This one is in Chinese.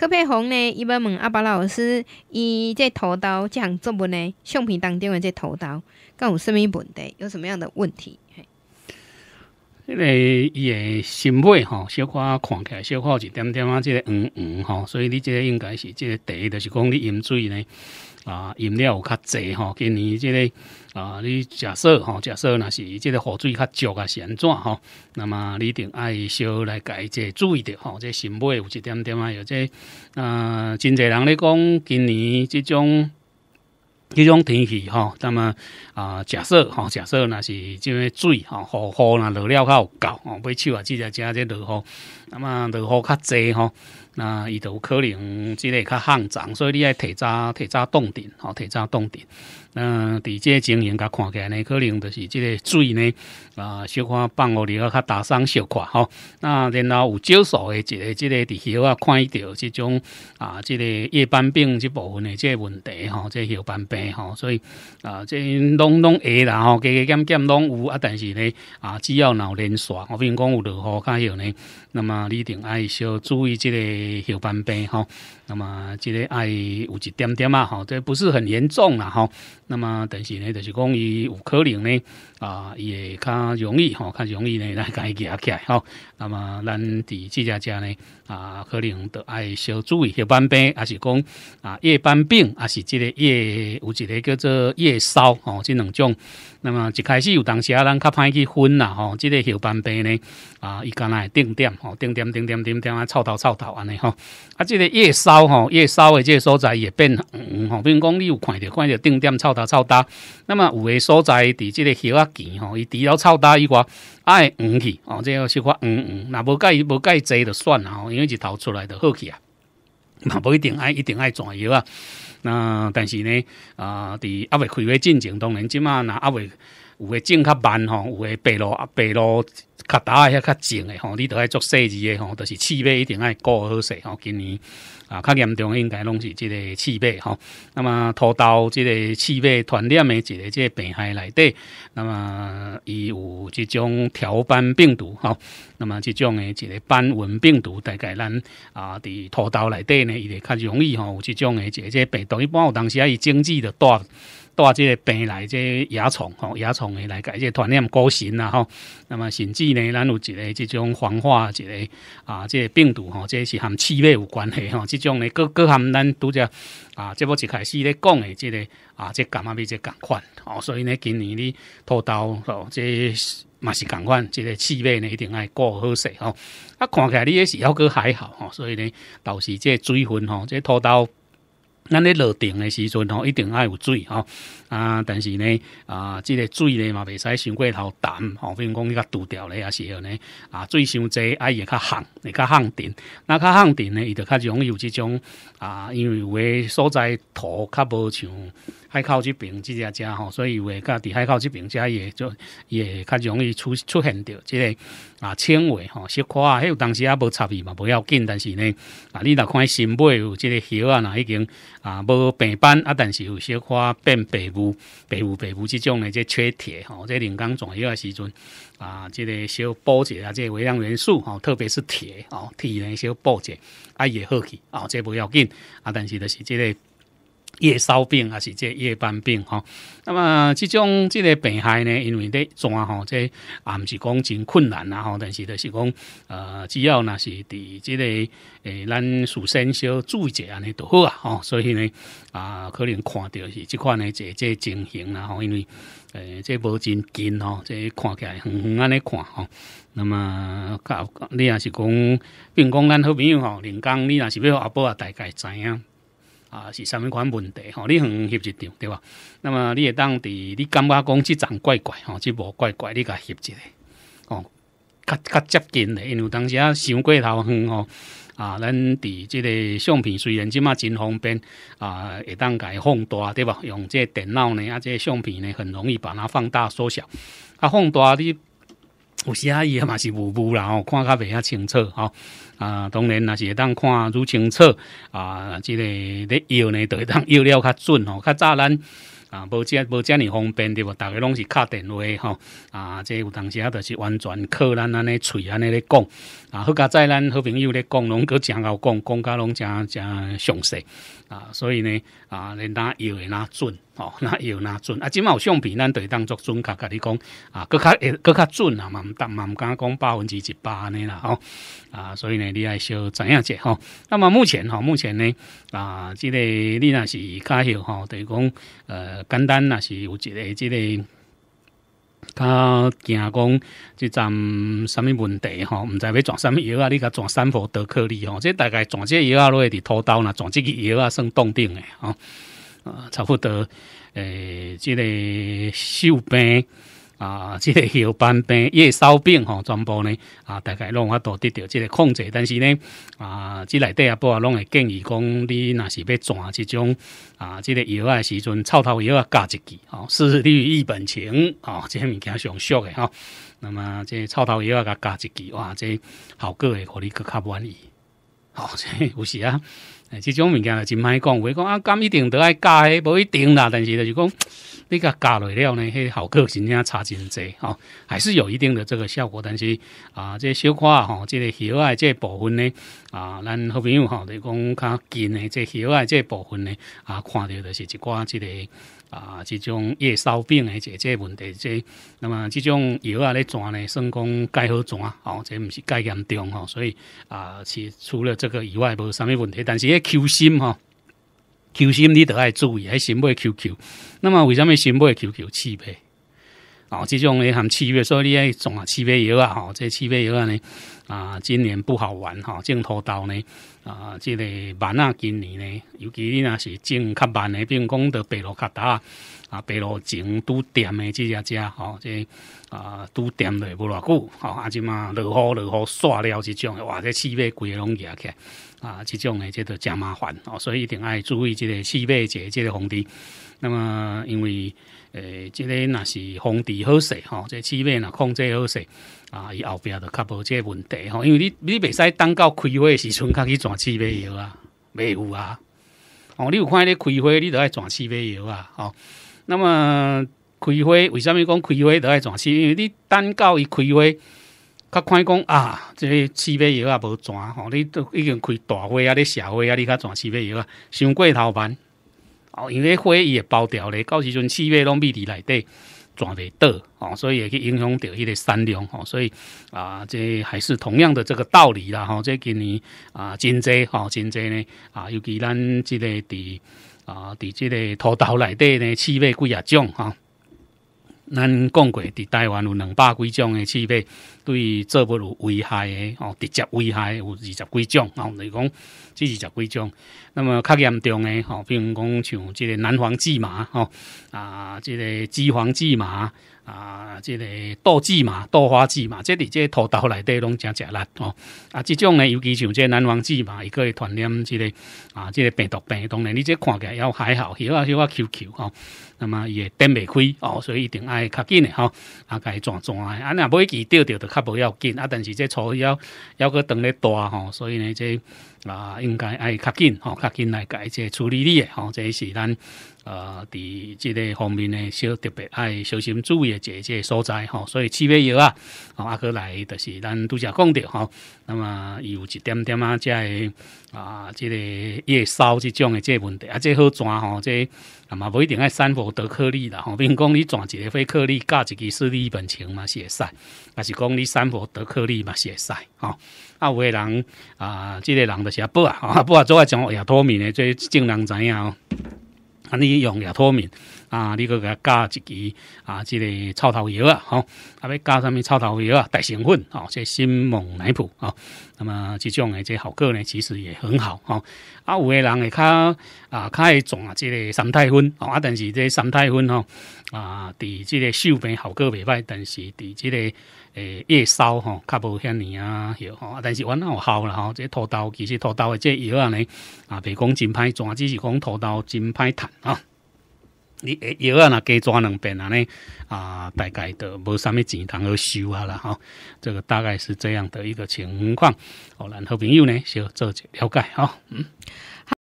柯佩红呢？伊要问阿巴老师，伊这头刀这行做不呢？相片当中的这头刀，佮有甚物问题？有什么样的问题？因为伊诶心美吼，小可看起来，小可一点点啊，这个黄黄吼，所以你这个应该是这个第一就是讲你饮水呢。啊，饮料有较济吼，今年即个啊，你假设吼，假设若是即个雨水较足啊，安怎吼，那么你一定爱少来解者注意着吼，即新买有一点点啊，有即啊，真侪人咧讲，今年即种迄种天气吼，那么啊假设吼，假设若是即个水吼，雨雨若落了较有够，吼，买手啊，即只加些落雨。那么落雨较济吼，那伊就可能即个较旱涨，所以你爱提早提早冻点，吼，提早冻点。那伫即个情形较看起来呢，可能就是即个水呢啊，小可放落去较打伤小可吼。那然后有少数的一个即个伫些啊，看到即种啊，即个夜斑病即部分的即个问题吼，即个夜斑病吼，所以啊，即拢拢会啦吼，加加减减拢有啊，但是呢啊，只要脑连刷，我如讲有落雨较有呢，那么。啊，你定爱少注意这个小斑病吼。那么这个爱有一点点啊，好，这不是很严重啦，哈。那么但是呢，就是讲伊有可能呢啊，也较容易哈，较容易呢来家己阿起来哈。那么咱伫这家家呢啊，可能都爱小注意小斑病，还是讲啊夜斑病，还是这个夜有一个叫做夜烧哦，这两种。那么一开始有当时啊，人较怕去分啦，吼，这个小斑病呢啊，伊干来定点吼，定点定点定点啊，臭头臭头安尼吼，啊，这个夜烧。吼，也烧的这个所在也变，吼，比如讲你有看到看到定点臭大臭大，那么有的所在伫这个小啊点吼，伊除了臭大以外，爱黄去吼，这个是发黄黄，那无介无介侪的算吼，因为是头出来的好去啊，那不一定爱一定爱转窑啊，那但是呢，啊，伫阿未开会进程当然即嘛那阿未。有诶种较慢吼，有诶白鹭啊，白露较大的较静诶吼，你都爱做细致诶吼，都是气味一定爱顾好势吼。今年啊较严重，应该拢是即个气味吼。那么拖豆即个气味传染诶一个即个病害内底，那么伊有即种条斑病毒吼，那么即种诶一个斑纹病毒大概咱啊伫拖豆内底呢，伊会较容易吼有即种诶即个病毒，一般有当时啊伊经济的断。带即个病来，即野虫吼，野虫来个，即传染高性啦吼。那么甚至呢，咱有一个即种黄化，一个啊，即病毒吼，即是含气味有关系吼。即种呢，各各含咱拄只啊，即要一开始咧讲的即个啊，即感冒咪即共款吼。所以呢，今年哩拖刀吼，即嘛是共款，即个气味呢一定爱过好势吼。啊，看起来你也是要个还好吼，所以呢，都是即水分吼，即拖刀。咱咧落定的时阵吼，一定爱有水吼啊！但是呢啊，即个水咧嘛，袂使伤过头淡吼，比如讲你甲拄掉咧，也是要呢啊，水伤济伊会较烘，会较烘定。那较烘定呢，伊就较容易有即种啊，因为有诶所在土较无像海口即边即家遮吼，所以诶甲伫海口即边会做就会较容易出出现着即个啊纤维吼小块，迄有当时也无插伊嘛，无要紧。但是呢，啊，你若看伊新买有即个叶啊，若已经。啊，无变斑啊，但是有小花变白雾、白雾、白雾这种呢，这缺铁吼，这临岗转悠的时阵啊，这个小补解啊，这微量元素吼，特别是铁哦，铁呢小补解啊，也好去啊，这不要紧啊，但是的是这个。夜烧病还是这夜半病吼，那么这种这个病害呢，因为咧抓哈，这也不是讲真困难啦吼，但是就是讲呃，只要那是伫这个诶，咱事先小注意一安尼就好啊吼。所以呢，啊，可能看到是这款呢，这这情形啦吼，因为诶，这无真近哦，这看起来远远安尼看吼。那么，你也是讲并讲咱好朋友吼，林刚，你也是要阿伯啊，大概知影。啊，是三物款问题吼，你横翕一张对吧？那么你会当伫，你感觉讲即张怪怪吼，即部怪怪你甲翕一下哦，较较接近的，因为当时啊想过头远吼，啊，咱伫即个相片虽然即嘛真方便啊，会当伊放大对吧？用即个电脑呢，啊，即、个相片呢很容易把它放大缩小，啊，放大你。有时啊，伊嘛是雾雾啦，吼，看较袂遐清楚，吼啊，当然那是会当看愈清楚啊，即个咧药呢，得当药料较准吼，较早咱啊，无遮无遮尔方便对无？逐个拢是敲电话吼啊，即有当时啊，就是完全靠咱安尼喙安尼咧讲啊，好加再咱好朋友咧讲，拢个诚好讲，讲加拢诚诚详细啊，所以呢啊，恁当药呢准。哦，那有那准啊！今嘛有相片，咱就当作准，确甲你讲啊，更较会更较准啊嘛！毋但嘛毋敢讲百分之一百安尼啦，吼啊！所以呢，你爱小知影者吼。那么目前，吼目前呢，啊，即个你若是较油，吼，就是讲，呃，简单若是有一个，即个较惊讲，即阵什物问题，吼，毋知要转什物药啊？你甲转三佛得克利吼，即大概转个药啊，落去伫头刀啦，转即个药啊，算冻定诶吼。啊，差不多，诶，即个锈病啊，即个锈斑病、叶烧病吼，全部呢啊，大概拢或多得到即个控制，但是呢啊，即内底啊，不啊，拢会建议讲，你若是要抓即种啊，即个药啊时阵臭头药啊加一支，哦，是绿一本情，哦，个物件上俗诶吼。那么即臭头药啊加加一支，哇，即效果会互你个较满意，即有时啊。哎，这种物件就真歹讲，维讲啊，敢一定得爱迄，无一定啦。但是就是讲，你甲教落了呢，迄效果真正差真济吼，还是有一定的这个效果。但是啊，这小可仔吼，这个穴位这部分呢，啊，咱好朋友吼，维讲较近呢，这穴位这部分呢，啊，看到著是一寡这个。啊，即种夜烧病诶，即这问题，这那么即种药啊，你抓呢，讲盖好合啊，哦，这毋是盖严重吼，所以啊，是除了这个以外无啥物问题，但是个 Q 心吼，q 心你得爱注意，还心脉 QQ，那么为什么心脉 QQ 气背？哦，这种诶含四月，所以你爱种啊四月苗啊！吼，这四月啊呢，啊，今年不好玩，吼，种土豆呢，啊，即个慢啊，今年呢，尤其你那是种较慢的，比如讲到白露较大啊，白露种拄点的这只只，吼，这啊，拄点咧，不偌久，吼，啊，即嘛落雨落雨刷了这种，哇，这四月个拢热起，啊，这种的，即着诚麻烦，哦，所以一定爱注意这个四月节，这个防堤。那么，因为诶，这个那是防治好势吼，这气味呢控制好势啊，伊后边就较无这问题吼。因为你你袂使等到开花时，才开去转气味药啊，尾有啊。哦，你有看咧开花，你都爱转气味药啊。哦，那么开花，为什么讲开花都爱转？市？因为你等到伊开花，较看讲啊，即个气味药也无转。吼，你都已经开大花啊，咧社会啊，你较转气味药啊，伤过头般。哦，因为花伊会包掉咧，到时阵气味拢秘伫内底转袂倒哦，所以也去影响到迄个产量，哦，所以啊，这还是同样的这个道理啦，吼，这今年啊真侪，吼真侪呢，啊，尤其咱即个伫啊伫即个土豆内底呢，气味几啊种，吼，咱讲过伫台湾有两百几种诶气味。对，做物有危害的哦，直接危害有二十几种哦。来讲，这二十几种，那么较严重的哦，比如讲像即个南黄芝麻哦，啊，即个鸡黄芝麻啊，即个豆芝麻、豆花芝麻，这里即个土豆内底拢加加辣哦。啊，这种呢，尤其像即个南黄芝麻，一个传染即个啊，即个病毒病，当然你即看起来要还好，小啊小啊 QQ 哦。那么也顶未开哦，所以一定爱较紧的哈，啊该转转的，啊那每期钓钓的。无要紧啊但是这初一要要佫当咧大吼所以呢这啊应该爱较紧吼较紧来改这处理你诶吼这是咱呃，伫即个方面呢，小特别爱小心注意一即个所在吼，所以气味药啊，吼、阿哥来就是咱拄则讲着吼。那么伊有一点点啊，即个啊，即个夜烧即种的即个问题啊，即好转吼，即啊嘛无一定爱三佛得克粒啦吼。比如讲你转一个飞颗粒，一自私立利本钱嘛，是会使，也是讲你三佛得克粒嘛，是会使吼。啊，有个人啊，即个人就是不啊，不啊，做爱种亚托米呢，做正知影哦。那你容易脱敏。啊！你去给加一支啊，即个草头油啊，吼！啊，要加啥物草头油啊？大成粉吼，即个新蒙奶普啊。那么即种的即效果呢，其实也很好哈。啊，有诶人会较啊，较爱种啊，即个三太粉啊。但是即三太粉吼啊，伫即个秀边效果袂歹，但是伫即个诶夜梢吼较无遐尼啊，吼。但是我那效啦，吼，即土豆其实土豆的即药啊，呢啊，别讲真歹煮，只是讲土豆真歹趁啊。你药啊，那加抓两遍啊呢？啊，大概都无啥物钱通去收啊啦吼，这个大概是这样的一个情况。哦，然后朋友呢，小做者了解吼。嗯，好。